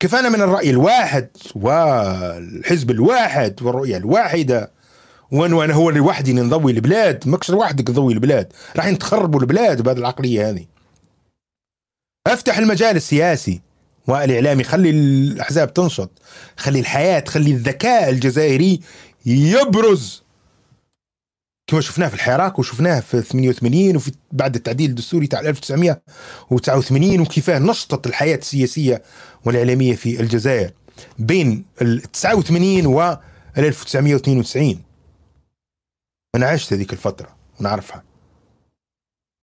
كفانا من الرأي الواحد والحزب الواحد والرؤية الواحدة وان وانا هو اللي وحدي نضوي البلاد ماكش لوحدك تضوي البلاد رايحين تخربوا البلاد بهذه العقلية هذه افتح المجال السياسي والاعلامي خلي الاحزاب تنشط خلي الحياة خلي الذكاء الجزائري يبرز كما شفناه في الحراك وشفناه في 88 وفي بعد التعديل الدستوري تاع 1989 وكيفاه نشطت الحياه السياسيه والاعلاميه في الجزائر بين 89 و 1992 انا عشت هذيك الفتره ونعرفها